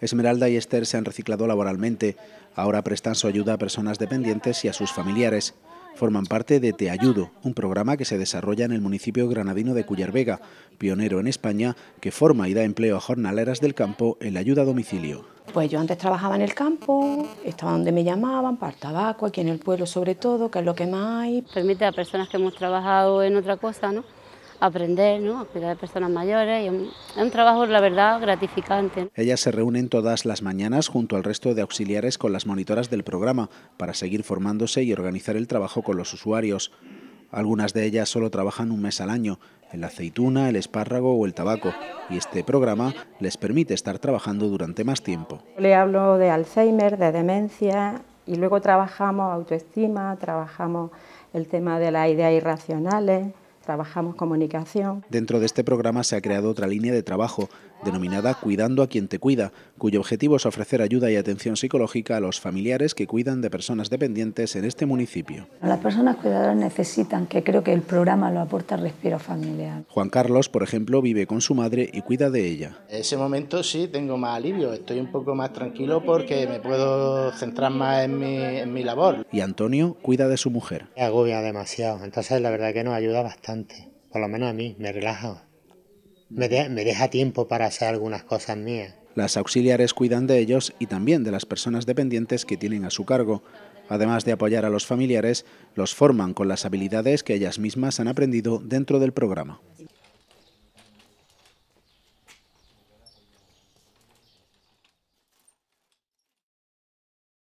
Esmeralda y Esther se han reciclado laboralmente. Ahora prestan su ayuda a personas dependientes y a sus familiares. Forman parte de Te Ayudo, un programa que se desarrolla en el municipio granadino de Cullervega, pionero en España, que forma y da empleo a jornaleras del campo en la ayuda a domicilio. Pues yo antes trabajaba en el campo, estaba donde me llamaban, para el tabaco, aquí en el pueblo sobre todo, que es lo que más hay. Permite a personas que hemos trabajado en otra cosa, ¿no? aprender, ¿no? cuidar de personas mayores. Y un, es un trabajo, la verdad, gratificante. Ellas se reúnen todas las mañanas junto al resto de auxiliares con las monitoras del programa para seguir formándose y organizar el trabajo con los usuarios. Algunas de ellas solo trabajan un mes al año, en la aceituna, el espárrago o el tabaco, y este programa les permite estar trabajando durante más tiempo. Le hablo de Alzheimer, de demencia, y luego trabajamos autoestima, trabajamos el tema de las ideas irracionales, trabajamos comunicación. Dentro de este programa se ha creado otra línea de trabajo denominada Cuidando a quien te cuida, cuyo objetivo es ofrecer ayuda y atención psicológica a los familiares que cuidan de personas dependientes en este municipio. Las personas cuidadoras necesitan, que creo que el programa lo aporta Respiro Familiar. Juan Carlos, por ejemplo, vive con su madre y cuida de ella. En ese momento sí tengo más alivio, estoy un poco más tranquilo porque me puedo centrar más en mi, en mi labor. Y Antonio cuida de su mujer. Me agobia demasiado, entonces la verdad que nos ayuda bastante, por lo menos a mí, me relaja. Me, deja tiempo para hacer algunas cosas mías. Las auxiliares cuidan de ellos y también de las personas dependientes que tienen a su cargo. Además de apoyar a los familiares, los forman con las habilidades que ellas mismas han aprendido dentro del programa.